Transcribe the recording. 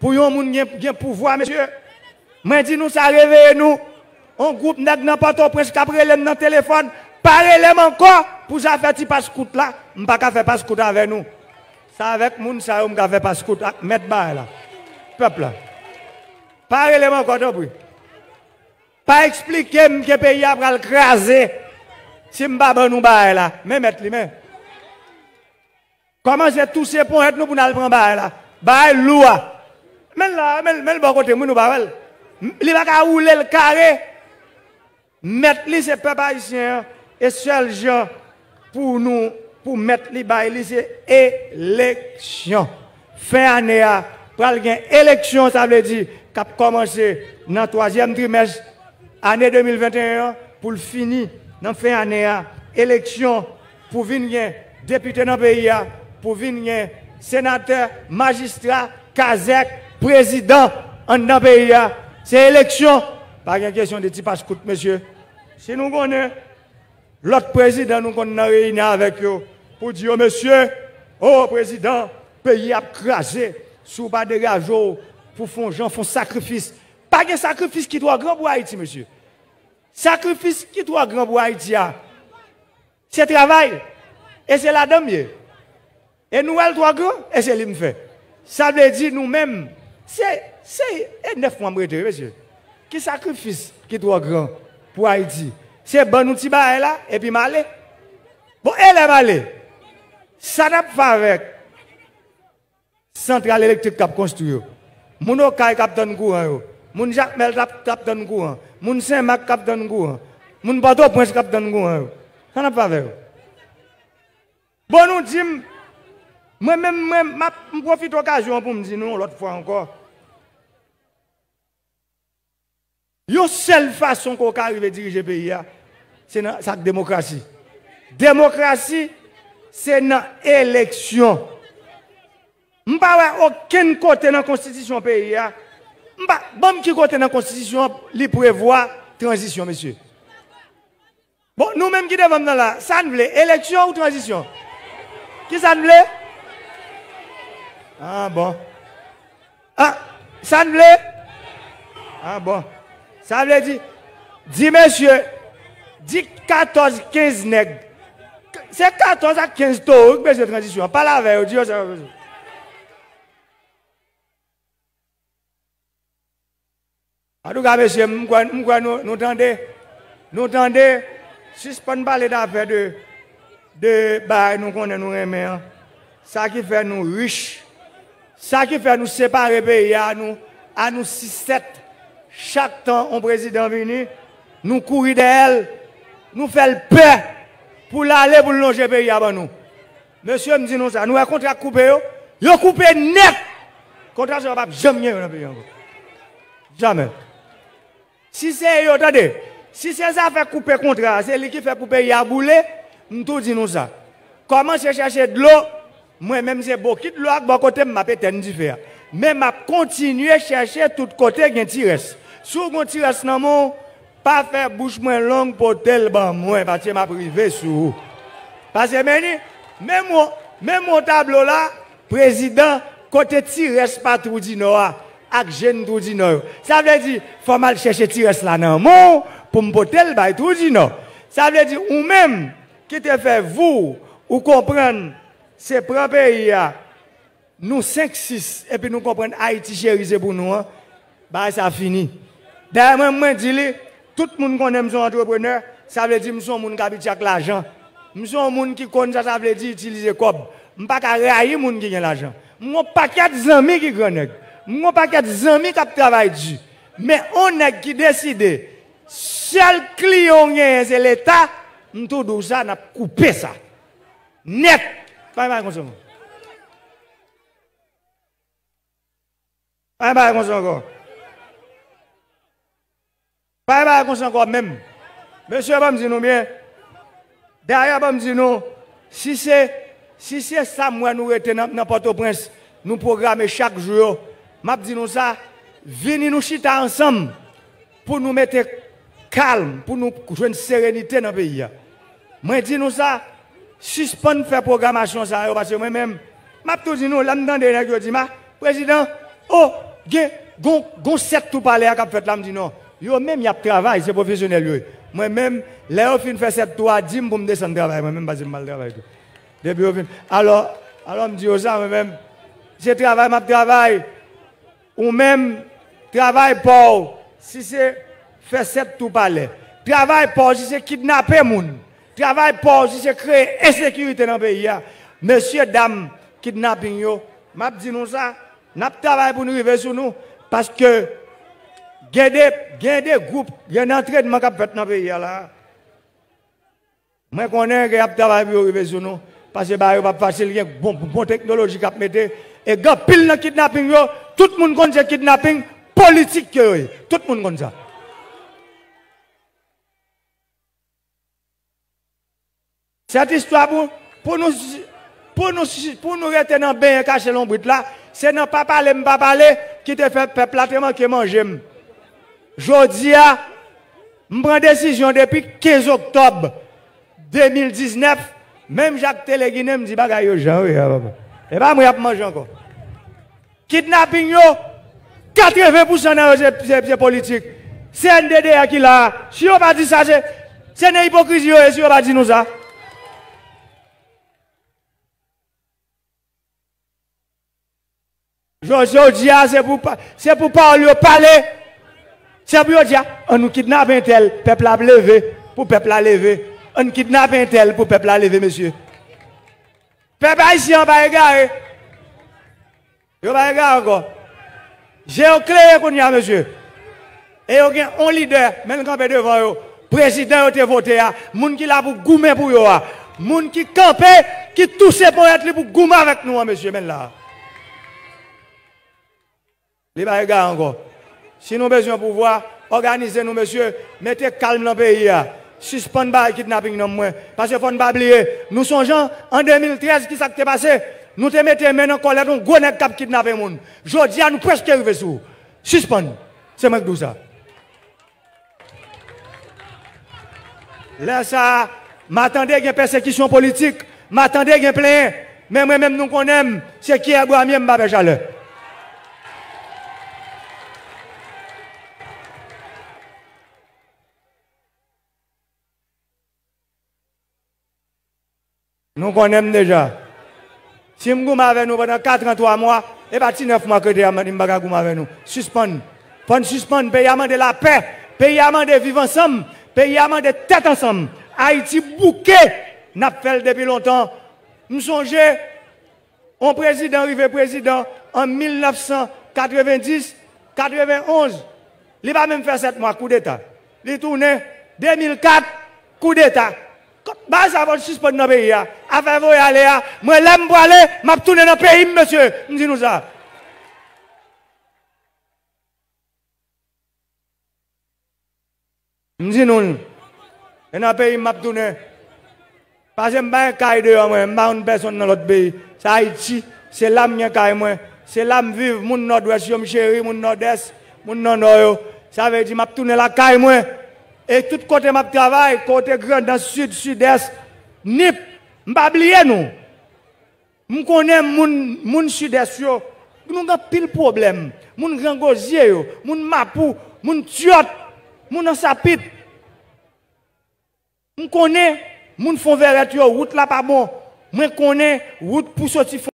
Pour yon moun gen pouvoir, monsieur. Mais dis nous ça, nous On groupe pas dans le téléphone. Parlez moi encore pour faire passe là. Je ne pas faire passe avec nous. Ça avec moun ça, passe là. Peuple Parlez moi encore, Pas expliquer que pays a le Si je ne pas nous là, Comment c'est tous ces points nous pour nous prendre Ba là? loua. Mais là, mel, mel bon côté, moun pas Li va ka le carré. Mettre les c'est peuple et seul gens pour nous, pour mettre les bail c'est élection. Fin année pour pour élection, ça veut dire a commencé dans le troisième trimestre année 2021 pour le finir dans fin année à élection pour venir député dans le pays pour venir sénateur, magistrat, kazek, président en pays, c'est élection. Pas une question de type coûte, monsieur. Si nous connaissons l'autre président, nous connaissons réuni avec eux pour dire, oh, monsieur, oh président, pays a crasé sous bas de rageau pour font gens font sacrifice. Pas de sacrifice qui doit grand pour Haïti, monsieur. Sacrifice qui doit grand pour Haïti. Ah. C'est travail. Et c'est la dame. Eh. Et nous, elle doit grand, et c'est lui fait. Ça veut dire nous-mêmes. Se yi, se yi, e nef mwen mwete, mwen se yi. Ki sakrifis ki dwa gran pou Haiti. Se yi, banouti ba ela, epi male. Bon, ele male. Sanap favek. Sentral elektrik kap konstruyo. Mouno kay kap dan gwen yo. Moun jak mel tap kap dan gwen. Moun sen mak kap dan gwen. Moun bado prens kap dan gwen yo. Sanap favek yo. Banouti bon, mwen. Moi-même, je profite de l'occasion pour me dire non l'autre fois encore. La seule façon qu'on arrive à diriger le pays, hein, c'est dans la démocratie. Démocratie, c'est dans l'élection. Je ne pas aucun côté dans la constitution pays. Je ne pas qui côté dans la constitution qui prévoit transition, monsieur. Bon, nous-mêmes qui devons dans là, ça nous voulait élection ou transition Qui ça nous voulait Ha, ah, bon. Ha, ah, sa nou ble? Ha, ah, bon. Sa nou ble di? Di, mèsyè, di 14, 15 neg. Se 14 a 15 to, ouk mèsyè transition? Pa la veyo, di yo sa. Ha, dou ka mèsyè, mwen kwa nou, nou tende? Nou tende? Si spon balè da fè de, de, bè, nou konde nou remè, an. Sa ki fè nou riche. Ça qui fait nous séparer pays à nous, à nous 6-7. Chaque temps, on président venu, nous courir d'elle, nous fait le paix pour aller pour longer pays avant nous. Monsieur me dit nous ça, nous avons contrat coupé, il a coupé net. Contrat ça va jamais dans pays Jamais. Si c'est attendez, si c'est ça fait couper contrat, c'est lui qui fait couper il a boulé, nous tout dit nous ça. Comment se chercher de l'eau moi-même, j'ai beaucoup de l'eau à bon côté, m'a pété différent. Mais m'a continué à chercher tout côté, est tiresse. Sous mon tiresse, non, mon, pas faire bouche moins longue pour tel ban moi, parce que m'a privé sous. Parce que, même, même mon tableau là, président, côté tiresse pas tout dit noir, avec jeune tout dit noir. Ça veut dire, faut mal chercher tiresse là, non, mon, pour me porter le tout dit noir. Ça veut dire, ou même, qui te fait vous, ou comprendre, Se prepe ya, nou 5-6, epi nou kompren AITI cherise pou nou an, bay sa fini. Dè mwen mwen di li, tout moun konen mson antropreneur, sa vle di mson moun kabiti ak l'ajan. Mson moun ki konen sa, sa vle di itilize kob. Mpa ka reayi moun ki gen l'ajan. Mwen mwen paket zami ki konek. Mwen mwen paket zami kap travay di. Me onek ki deside, sel kliyon gen yon se l'Etat, mtou dousa nap koupe sa. Net! Bye bye, consomme. Bye bye, consomme encore. Bye bye, consomme encore même. Monsieur, va me dire nous bien. Derrière, va me dire nous, si c'est si c'est ça, moi, nous retenons au prince nous programmer chaque jour. M'a dit nous ça, venez nous chiter ensemble pour nous mettre calme, pour nous jouer une sérénité dans le pays. Moi, dis nous ça, suspendre faire programmation ça parce que moi-même m'a tout dit nous là dedans des nèg dit ma président oh gen gon gon sept tout parler qu'a fait là me dit non yo même y a travail c'est professionnel yo moi-même là on fin faire sept toi à dit pour me descendre travail moi-même pas que mal travail tout depuis on fin alors alors me dit ça moi-même je travaille m'a travail ou même travail pour si c'est faire sept tout parler travail pour si c'est kidnapper moun Travail pauvre, c'est créer insécurité dans le pays. Hein. Monsieur, dame, kidnapping, je m'a dis, nous ça, n'a travaillé pour nous arriver sur nous, parce que, il y a des groupes, il y a un entraînement qui a fait dans le pays je connais que a travaillé pour arriver sur nous, parce que, bah, pas facile, il y a une bonne technologie qui a et quand pile dans le kidnapping, yo, tout le monde connaît le kidnapping politique, tout le monde connaît ça. Cette histoire pour, pour nous pour nous pour nous rester dans bien caché l'ombre là, c'est nos pas parler, pas parler qui te fait peuple que manger. Jodi je prends décision depuis 15 octobre 2019, même Jacques Téléguiné me dit bagaille ah, eh ben, je ne oui papa. Et pas moi manger encore. Kidnapping yo 80% de c'est politique. C'est dédé qui là. Si on pas dit ça c'est une hypocrisie si on ne dit pas ça. Je c'est pour, c'est pour parler au C'est pour dire, on nous kidnappe un tel, peuple a levé, pour peuple a levé. On nous kidnappe un tel, pour peuple a levé, monsieur. Peuple haïtien, pas ne Yo pas égaré encore. J'ai un clé monsieur. Et on a un leader, même quand on devant le Président, été voté, hein. moun qui l'a pour goumer pour eux, hein. moun qui camper qui touche pour être pour goumer avec nous, hein, monsieur, les bagarre encore. Si nous avons besoin de pouvoir, organisez-nous, monsieur. Mettez calme dans le pays. Hein. Suspendez le kidnapping dans moi. Parce qu'il ne faut pas oublier. Nous gens, en 2013, qui s'est passé Nous te mettons maintenant en colère, nous gros nèg cap kidnapper monde. à nous presque arrivés sous. Suspend. C'est moi qui ça. Là ça, m'attendais à une persécution politique, m'attendais à une plainte. Mais moi-même, nous connaissons, ce qui est moi-même, Mbabé Chaleur. Nous connaissons déjà. Si je suis avec nous pendant 4 3 mois, et pas 9 mois que je suis avec nous, suspendre. Pour suspendre, pays de la paix, pays de vivre ensemble, pays de tête ensemble. Haïti bouquet, nous fait depuis longtemps. Nous songeons, un président, arrivé président, en 1990, 91, il va même faire 7 mois coup d'État. Il tourne 2004, coup d'État. Bas avot sispot nou peyi ya. Afè vou yale ya. Mwen lem pou ale, map tounen nou peyi mwen se. Nzi nou sa? Nzi nou? E nou peyi map tounen. Fase mwen kade yo mwen, mwen moun peson nou lot peyi. Sa iti, se lam nye kade mwen. Se lam viv, moun nou dwes yon cheri, moun nou des, moun nou doyo. Sa vey di map tounen la kade mwen. Et tout côté ma travail, côté grand, dans sud, sud-est, nip, m'pas nous. M'connais m'm moun, moun sud-est yo, nous avons pile problème. Moun grand gosier yo, moun mapou, moun tiot, moun ansapit. M'connais, m'm moun font verret yo, route là pas bon. Moi connais route pour sortir